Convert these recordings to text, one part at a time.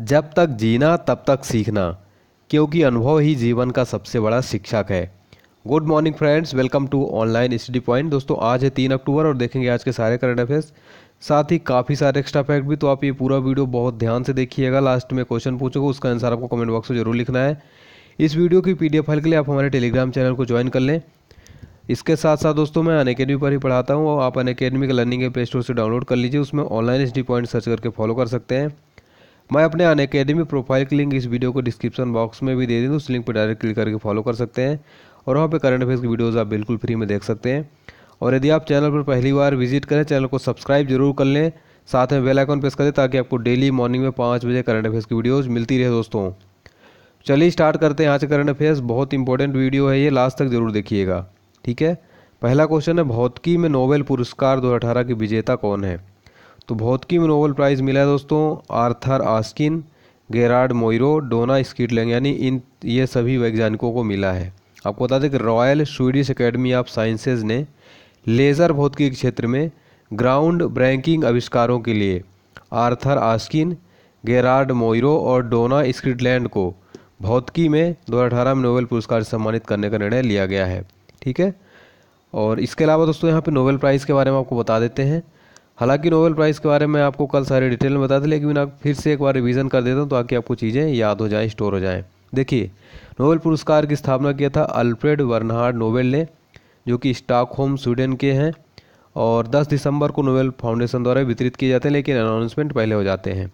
जब तक जीना तब तक सीखना क्योंकि अनुभव ही जीवन का सबसे बड़ा शिक्षक है good morning friends welcome to online study point दोस्तों आज है तीन अक्टूबर और देखेंगे आज के सारे करंट अफेयर्स साथ ही काफ़ी सारे एक्स्ट्रा फैक्ट भी तो आप ये पूरा वीडियो बहुत ध्यान से देखिएगा लास्ट में क्वेश्चन पूछोगे उसका आंसर आपको कमेंट बॉक्स में जरूर लिखना है इस वीडियो की पी फाइल के लिए आप हमारे टेलीग्राम चैनल को ज्वाइन कर लें इसके साथ साथ दोस्तों मैं अन अकेडमी पर ही पढ़ाता हूँ और आप अन अकेडमी के लर्निंग प्ले स्टोर से डाउनलोड कर लीजिए उसमें ऑनलाइन स्टडी पॉइंट सर्च करके फॉलो कर सकते हैं मैं अपने अन अकेडमी प्रोफाइल की लिंक इस वीडियो को डिस्क्रिप्शन बॉक्स में भी दे दूँ उस लिंक पर डायरेक्ट क्लिक करके फॉलो कर सकते हैं और वहाँ पर करंट अफेयर्स की वीडियोज़ आप बिल्कुल फ्री में देख सकते हैं और यदि आप चैनल पर पहली बार विजिट करें चैनल को सब्सक्राइब जरूर कर लें साथ में बेल आइकन प्रेस करें ताकि आपको डेली मॉर्निंग में पाँच बजे करंट अफेयर्स की वीडियोज़ मिलती रहे दोस्तों चलिए स्टार्ट करते हैं आज करंट अफेयर्स बहुत इंपॉर्टेंट वीडियो है ये लास्ट तक जरूर देखिएगा ठीक है पहला क्वेश्चन है भौतिकी में नोबेल पुरस्कार अठारह की विजेता कौन है तो बहुत में नोबल प्राइज़ मिला है दोस्तों Arthur Ashkin Gerard Mourou Donna स्कीटलैंग यानी इन ये सभी वैज्ञानिकों को मिला है आपको बता दें कि Royal Swedish Academy of Sciences ने लेज़र भौतिकी के क्षेत्र में ग्राउंड ब्रैंकिंग आविष्कारों के लिए आर्थर आस्किन गेराड मोइरो और डोना स्क्रिटलैंड को भौतिकी में 2018 में नोबेल पुरस्कार सम्मानित करने का निर्णय लिया गया है ठीक है और इसके अलावा दोस्तों यहाँ पे नोबेल प्राइज़ के बारे में आपको बता देते हैं हालांकि नोबेल प्राइज़ के बारे में आपको कल सारे डिटेल में बताते लेकिन आप फिर से एक बार रिवीजन कर देता हूँ तो ताकि आपको चीज़ें याद हो जाएँ स्टोर हो जाएँ देखिए नोबेल पुरस्कार की स्थापना किया था अल्फ्रेड वर्नहार्ड नोबेल ने जो कि स्टॉकहोम स्वीडन के हैं और 10 दिसंबर को नोबेल फाउंडेशन द्वारा वितरित किए जाते हैं लेकिन अनाउंसमेंट पहले हो जाते हैं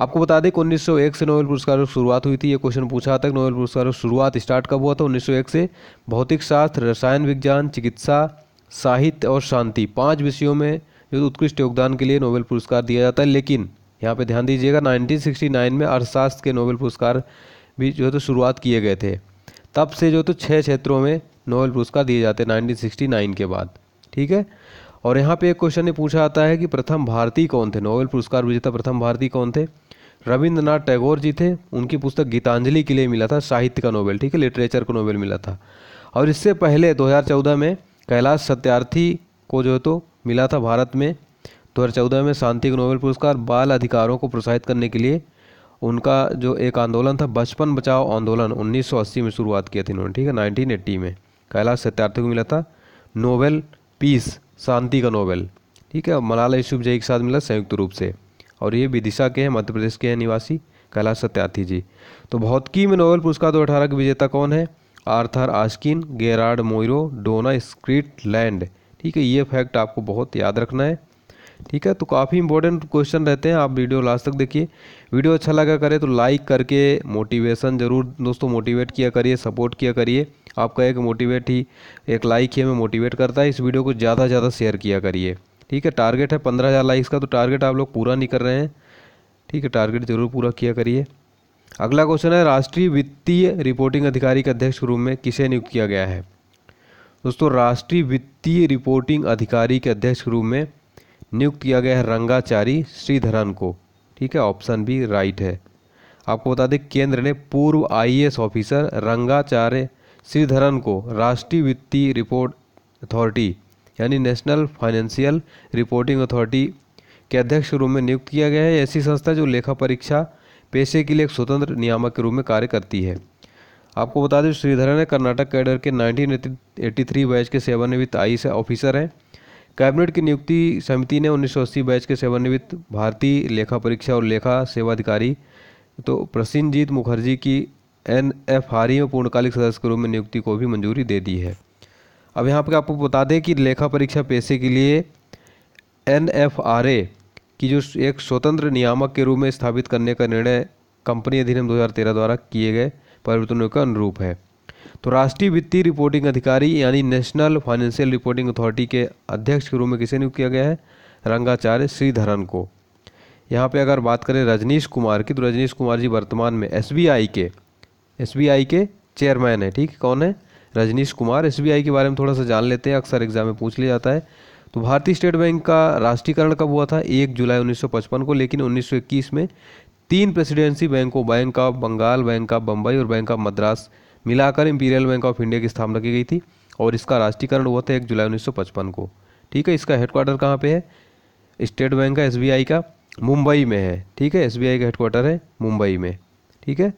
आपको बता दें कि उन्नीस से नोबेल पुरस्कार की शुरुआत हुई थी ये क्वेश्चन पूछा कि नोबेल पुरस्कार की शुरुआत स्टार्ट कब हुआ था 1901 से भौतिक शास्त्र रसायन विज्ञान चिकित्सा साहित्य और शांति पांच विषयों में जो उत्कृष्ट योगदान के लिए नोबेल पुरस्कार दिया जाता है लेकिन यहाँ पे ध्यान दीजिएगा 1969 में अर्थशास्त्र के नोबेल पुरस्कार भी जो है तो शुरुआत किए गए थे तब से जो तो छः क्षेत्रों में नोबेल पुरस्कार दिए जाते हैं 1969 के बाद ठीक है और यहाँ पे एक क्वेश्चन ये पूछा आता है कि प्रथम भारतीय कौन थे नोबेल पुरस्कार विजेता प्रथम भारतीय कौन थे रविंद्रनाथ टैगोर जी थे उनकी पुस्तक गीतांजलि के लिए मिला था साहित्य का नोबेल ठीक है लिटरेचर को नोबेल मिला था और इससे पहले 2014 में कैलाश सत्यार्थी को जो है तो मिला था भारत में 2014 में शांति नोबेल पुरस्कार बाल अधिकारों को प्रोत्साहित करने के लिए उनका जो एक आंदोलन था बचपन बचाओ आंदोलन 1980 में शुरुआत किया थी इन्होंने ठीक है नाइनटीन में कैलाश सत्यार्थी को मिला था नोबेल पीस शांति का नोबेल ठीक है मलाला यूसुफ जय के साथ मिला संयुक्त रूप से और ये विदिशा के हैं मध्य प्रदेश के हैं निवासी कैलाश सत्यार्थी जी तो भौतिकी में नोबेल पुरस्कार दो अठारह के विजेता कौन है Arthur Ashkin Gerard Mourou Donna Strickland ठीक है ये फैक्ट आपको बहुत याद रखना है ठीक है तो काफ़ी इंपॉर्टेंट क्वेश्चन रहते हैं आप वीडियो लास्ट तक देखिए वीडियो अच्छा लगा करें तो लाइक करके मोटिवेशन ज़रूर दोस्तों मोटिवेट किया करिए सपोर्ट किया करिए आपका एक मोटिवेट ही एक लाइक ही हमें मोटिवेट करता है इस वीडियो को ज़्यादा से ज़्यादा शेयर किया करिए ठीक है टारगेट है पंद्रह हज़ार लाइक्स का तो टारगेट आप लोग पूरा नहीं कर रहे हैं ठीक है टारगेट ज़रूर पूरा किया करिए अगला क्वेश्चन है राष्ट्रीय वित्तीय रिपोर्टिंग अधिकारी के अध्यक्ष के रूप में किसे नियुक्त किया गया है दोस्तों राष्ट्रीय वित्तीय रिपोर्टिंग अधिकारी के अध्यक्ष रूप में नियुक्त किया गया है रंगाचारी श्रीधरन को ठीक है ऑप्शन भी राइट है आपको बता दें केंद्र ने पूर्व आईएएस ऑफिसर रंगाचार्य श्रीधरन को राष्ट्रीय वित्तीय रिपोर्ट अथॉरिटी यानी नेशनल फाइनेंशियल रिपोर्टिंग अथॉरिटी के अध्यक्ष रूप में नियुक्त किया गया है ऐसी संस्था जो लेखा परीक्षा पेशे के लिए एक स्वतंत्र नियामक के रूप में कार्य करती है आपको बता दें श्रीधरन है कर्नाटक कैडर के 1983 बैच के सेवानिवृत्त आई से ऑफिसर हैं कैबिनेट की नियुक्ति समिति ने उन्नीस सौ अस्सी बैच के सेवानिवृत्त भारतीय लेखा परीक्षा और लेखा सेवाधिकारी तो प्रसिनजीत मुखर्जी की एन एफ आर में पूर्णकालिक सदस्य के रूप में नियुक्ति को भी मंजूरी दे दी है अब यहाँ पर आपको बता दें कि लेखा परीक्षा पेशे के लिए एन एफ आर ए की जो एक स्वतंत्र नियामक के रूप में स्थापित करने का निर्णय कंपनी अधिनियम 2013 द्वारा किए गए परिवर्तनों के अनुरूप है तो राष्ट्रीय वित्तीय रिपोर्टिंग अधिकारी यानी नेशनल फाइनेंशियल रिपोर्टिंग अथॉरिटी के अध्यक्ष के रूप में किसे नियुक्त किया गया है रंगाचार्य श्रीधरन को यहाँ पे अगर बात करें रजनीश कुमार की तो रजनीश कुमार जी वर्तमान में एस के एस के चेयरमैन है ठीक कौन है रजनीश कुमार एस के बारे में थोड़ा सा जान लेते हैं अक्सर एग्जाम में पूछ लिया जाता है तो भारतीय स्टेट बैंक का राष्ट्रीयकरण कब हुआ था एक जुलाई 1955 को लेकिन 1921 में तीन प्रेसिडेंसी बैंकों bank of Bengal bank of Bombay और बैंक ऑफ मद्रास मिलाकर इंपीरियल बैंक ऑफ इंडिया की स्थापना की गई थी और इसका राष्ट्रीयकरण हुआ था एक जुलाई उन्नीस को ठीक है इसका हेडक्वार्टर कहाँ पे है स्टेट बैंक का एस का मुंबई में है ठीक है एस का हेडक्वार्टर है मुंबई में ठीक है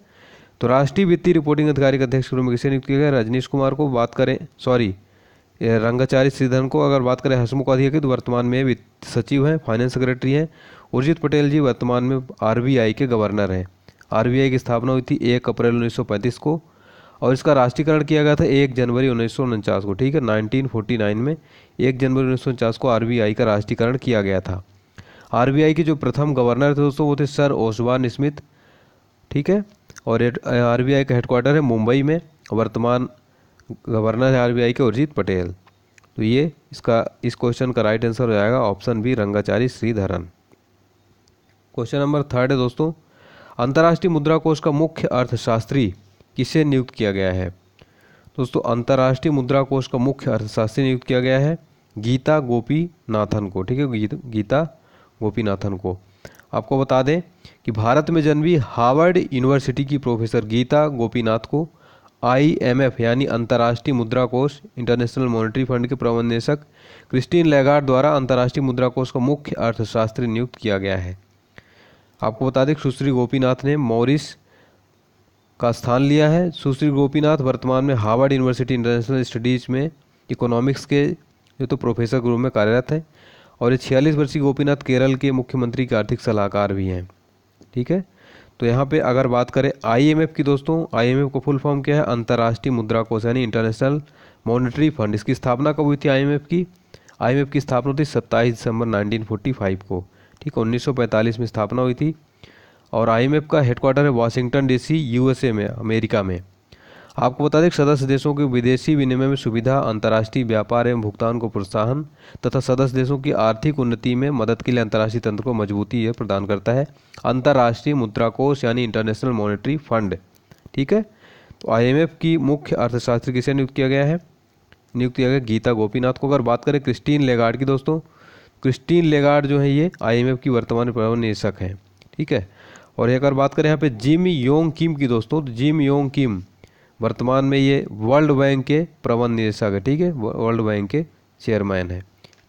तो राष्ट्रीय वित्तीय रिपोर्टिंग अधिकारी के अध्यक्ष के रूप में किसे नियुक्त किया गया रजनीश कुमार को बात करें सॉरी रंगाचार्य श्रीधरन को अगर बात करें हसमुख अधिक तो वर्तमान में वित्त सचिव हैं फाइनेंस सेक्रेटरी हैं उर्जित पटेल जी वर्तमान में आर के गवर्नर हैं आर की स्थापना हुई थी एक अप्रैल उन्नीस को और इसका राष्ट्रीयकरण किया गया था एक जनवरी उन्नीस को ठीक है 1949 में एक जनवरी उन्नीस को आर का राष्ट्रीयकरण किया गया था आर के जो प्रथम गवर्नर थे दोस्तों वो थे सर ओसवान स्मिथ ठीक है और आर बी आई का हेडक्वार्टर है मुंबई में वर्तमान गवर्नर है आर बी आई के उर्जित पटेल तो ये इसका इस क्वेश्चन का राइट आंसर हो जाएगा option B Rangachari Sridharan question number third है दोस्तों अंतर्राष्ट्रीय मुद्रा कोष का मुख्य अर्थशास्त्री किसे नियुक्त किया गया है दोस्तों अंतर्राष्ट्रीय मुद्रा कोष का मुख्य अर्थशास्त्री नियुक्त किया गया है गीता गोपी नाथन को ठीक है गीत, गीता गोपीनाथन को आपको बता दें कि भारत में जन्मी हार्वर्ड यूनिवर्सिटी की प्रोफेसर गीता गोपीनाथ को आईएमएफ यानी अंतर्राष्ट्रीय मुद्रा कोष इंटरनेशनल मॉनेटरी फंड के प्रबंध निदेशक क्रिस्टीन लेगार्ड द्वारा अंतर्राष्ट्रीय मुद्रा कोष का मुख्य अर्थशास्त्री नियुक्त किया गया है आपको बता दें सुश्री गोपीनाथ ने मॉरिस का स्थान लिया है सुश्री गोपीनाथ वर्तमान में हार्वर्ड यूनिवर्सिटी इंटरनेशनल स्टडीज़ में इकोनॉमिक्स के जो तो प्रोफेसर ग्रुप में कार्यरत हैं और ये छियालीस वर्षीय गोपीनाथ केरल के मुख्यमंत्री के आर्थिक सलाहकार भी हैं ठीक है तो यहाँ पे अगर बात करें आईएमएफ की दोस्तों आईएमएफ का फुल फॉर्म क्या है अंतर्राष्ट्रीय मुद्रा कोष यानी इंटरनेशनल मॉनेटरी फंड इसकी स्थापना कब हुई थी आईएमएफ की आईएमएफ की स्थापना थी सत्ताईस दिसंबर 1945 को ठीक है 1945 में स्थापना हुई थी और आई का हेडक्वार्टर है वाशिंगटन डीसी यूएसए में अमेरिका में आपको बता दें सदस्य देशों के विदेशी विनिमय में सुविधा अंतर्राष्ट्रीय व्यापार एवं भुगतान को प्रोत्साहन तथा सदस्य देशों की आर्थिक उन्नति में मदद के लिए अंतर्राष्ट्रीय तंत्र को मजबूती यह प्रदान करता है अंतर्राष्ट्रीय मुद्रा कोष यानी इंटरनेशनल मॉनेटरी फंड ठीक है तो आई की मुख्य अर्थशास्त्री किसे नियुक्त किया गया है नियुक्त किया गया गीता गोपीनाथ को अगर बात करें क्रिस्टीन लेगाड की दोस्तों क्रिस्टीन लेगार्ड जो है ये आईएमएफ की वर्तमान प्रबंध निदेशक हैं ठीक है और एक और बात करें यहाँ पे जिम योंग किम की दोस्तों तो जिम योंग किम वर्तमान में ये वर्ल्ड बैंक के प्रबंध निदेशक है ठीक है वर्ल्ड बैंक के चेयरमैन है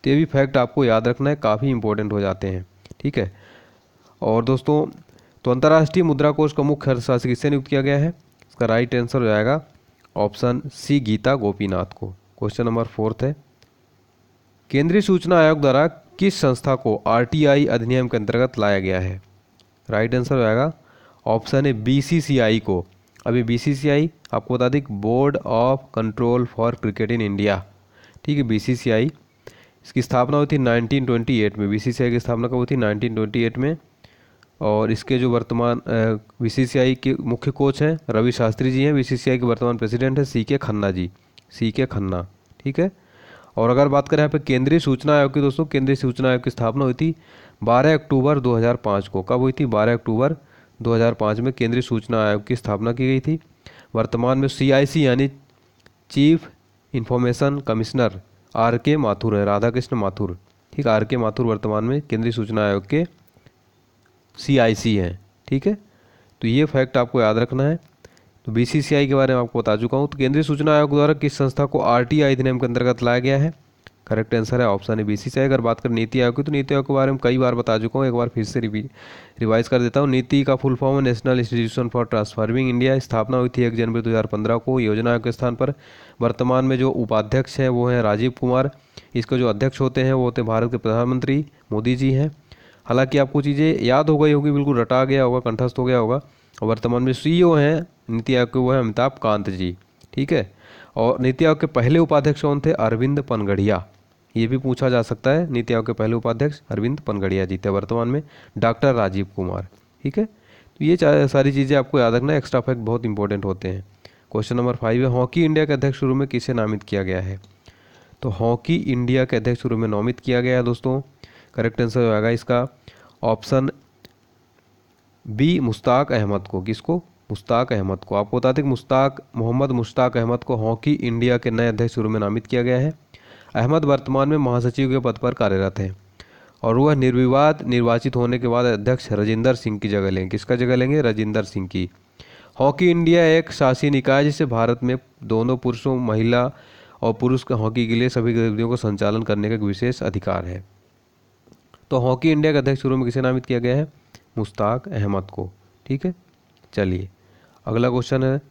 तो ये भी फैक्ट आपको याद रखना है काफ़ी इंपॉर्टेंट हो जाते हैं ठीक है और दोस्तों तो अंतर्राष्ट्रीय मुद्रा कोष का मुख्य अर्थशास्त्र किससे नियुक्त किया गया है इसका राइट आंसर हो जाएगा ऑप्शन सी गीता गोपीनाथ को क्वेश्चन नंबर फोर्थ है केंद्रीय सूचना आयोग द्वारा किस संस्था को आर अधिनियम के अंतर्गत लाया गया है राइट आंसर हो जाएगा ऑप्शन है बी को अभी बी आपको बता दें board of control for cricket in India ठीक है बी इसकी स्थापना हुई थी 1928 में बी की स्थापना कब हुई थी 1928 में और इसके जो वर्तमान बी के मुख्य कोच हैं रवि शास्त्री जी हैं बी के वर्तमान प्रेसिडेंट हैं सी के खन्ना जी सी के खन्ना ठीक है और अगर बात करें यहाँ पे केंद्रीय सूचना आयोग की दोस्तों केंद्रीय सूचना आयोग की स्थापना हुई थी 12 अक्टूबर 2005 को कब हुई थी 12 अक्टूबर 2005 में केंद्रीय सूचना आयोग की स्थापना की गई थी वर्तमान में सी यानी चीफ इंफॉर्मेशन कमिश्नर आर के माथुर है राधा कृष्ण माथुर ठीक आर के माथुर वर्तमान में केंद्रीय सूचना आयोग के सी हैं ठीक है तो ये फैक्ट आपको याद रखना है तो बीसीसीआई के बारे में आपको बता चुका हूँ तो केंद्रीय सूचना आयोग द्वारा किस संस्था को आर टी अधिनियम के अंतर्गत लाया गया है करेक्ट आंसर है ऑप्शन ए बीसीसीआई अगर बात कर नीति आयोग की तो नीति आयोग के बारे में कई बार बता चुका हूँ एक बार फिर से रिवाइज कर देता हूँ नीति का फुल फॉर्म है national institution for transforming India स्थापना हुई थी एक जनवरी 2015 को योजना आयोग के स्थान पर वर्तमान में जो उपाध्यक्ष हैं वो हैं राजीव कुमार इसके जो अध्यक्ष होते हैं वो होते हैं भारत के प्रधानमंत्री मोदी जी हैं हालांकि आपको चीज़ें याद हो गई होगी बिल्कुल रटा गया होगा कंठस्थ हो गया होगा और वर्तमान में सीईओ हैं नीति आयोग के वो हैं अमिताभ कांत जी ठीक है और नीति आयोग के पहले उपाध्यक्ष कौन थे अरविंद पनगढ़िया ये भी पूछा जा सकता है नीति आयोग के पहले उपाध्यक्ष अरविंद पनगढ़िया जी थे वर्तमान में डॉक्टर राजीव कुमार ठीक है तो ये सारी चीज़ें आपको याद रखना एक्स्ट्रा फैक्ट बहुत इंपॉर्टेंट होते हैं क्वेश्चन नंबर फाइव है हॉकी इंडिया के अध्यक्ष शुरू में किसे नामित किया गया है तो हॉकी इंडिया के अध्यक्ष शुरू में नामित किया गया है दोस्तों करेक्ट आंसर होगा इसका ऑप्शन बी मुश्ताक अहमद को किसको मुश्ताक अहमद को आपको बता दें कि मुश्ताक मोहम्मद मुश्ताक अहमद को हॉकी इंडिया के नए अध्यक्ष शुरू में नामित किया गया है अहमद वर्तमान में महासचिव के पद पर कार्यरत हैं और वह निर्विवाद निर्वाचित होने के बाद अध्यक्ष राजिंदर सिंह की जगह लेंगे किसका जगह लेंगे राजिंदर सिंह की हॉकी इंडिया एक शासी निकाय जिसे भारत में दोनों पुरुषों महिला और पुरुष हॉकी के लिए सभी गतिविधियों को संचालन करने का एक विशेष अधिकार है तो हॉकी इंडिया के अध्यक्ष शुरू में किसे नामित किया गया है मुश्ताक अहमद को ठीक है चलिए अगला क्वेश्चन है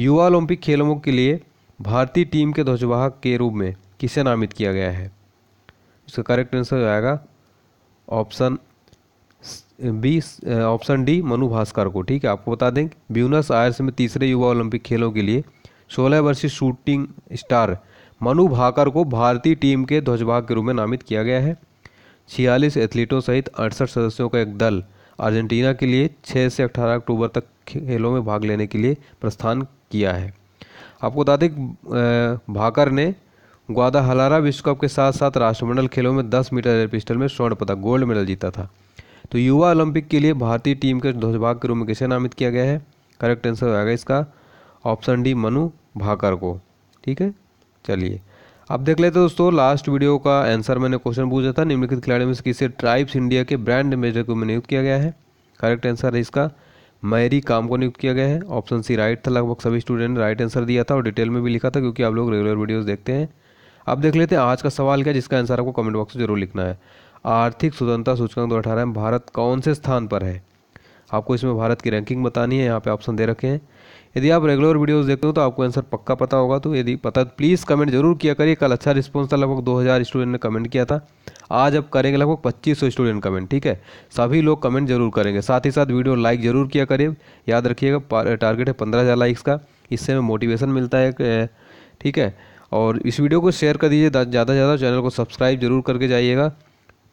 युवा ओलंपिक खेलों के लिए भारतीय टीम के ध्वजवाहक के रूप में किसे नामित किया गया है इसका करेक्ट आंसर हो जाएगा option B option D Manu Bhaker को ठीक है आपको बता दें ब्यूनस आयर्स में तीसरे युवा ओलंपिक खेलों के लिए सोलह वर्षीय शूटिंग स्टार मनु भाकर को भारतीय टीम के ध्वजवाहक के रूप में नामित किया गया है छियालीस एथलीटों सहित अड़सठ सदस्यों का एक दल अर्जेंटीना के लिए 6 से 18 अक्टूबर तक खेलों में भाग लेने के लिए प्रस्थान किया है आपको बता दें भाकर ने ग्वादाहलारा विश्व कप के साथ साथ राष्ट्रमंडल खेलों में 10 मीटर एयर पिस्टल में स्वर्ण पदक गोल्ड मेडल जीता था तो युवा ओलंपिक के लिए भारतीय टीम के ध्वजभाग के रूप में किसे नामित किया गया है करेक्ट आंसर आएगा इसका ऑप्शन डी मनु भाकर को ठीक है चलिए आप देख लेते हैं दोस्तों लास्ट वीडियो का आंसर मैंने क्वेश्चन पूछा था निम्नलिखित खिलाड़ियों में से किसे ट्राइब्स इंडिया के ब्रांड एम्बेसडर को नियुक्त किया गया है करेक्ट आंसर है इसका मैरी काम को नियुक्त किया गया है ऑप्शन सी राइट था लगभग सभी स्टूडेंट ने राइट आंसर दिया था और डिटेल में भी लिखा था क्योंकि आप लोग रेगुलर वीडियोज़ देखते हैं आप देख लेते हैं आज का सवाल क्या जिसका आंसर आपको कमेंट बॉक्स में जरूर लिखना है आर्थिक स्वतंत्रता सूचकांक दो अठारह में भारत कौन से स्थान पर है आपको इसमें भारत की रैंकिंग बतानी है यहाँ पे ऑप्शन दे रखे हैं यदि आप रेगुलर वीडियोस देखते हो तो आपको आंसर पक्का पता होगा तो यदि पता प्लीज़ कमेंट तो जरूर किया करिए कल अच्छा रिस्पॉन्स था लगभग 2000 स्टूडेंट ने कमेंट किया था आज अब करेंगे लगभग पच्चीस स्टूडेंट कमेंट ठीक है सभी लोग कमेंट जरूर करेंगे साथ ही साथ वीडियो लाइक जरूर किया करिए याद रखिएगा टारगेट है पंद्रह लाइक्स का इससे हमें मोटिवेशन मिलता है ठीक है और इस वीडियो को शेयर कर दीजिए ज़्यादा से ज़्यादा चैनल को सब्सक्राइब जरूर करके जाइएगा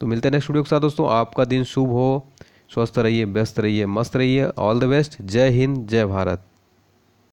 तो मिलते हैं नेक्स्ट वीडियो के साथ दोस्तों आपका दिन शुभ हो स्वस्थ रहिए व्यस्त रहिए मस्त रहिए ऑल द बेस्ट जय हिंद जय भारत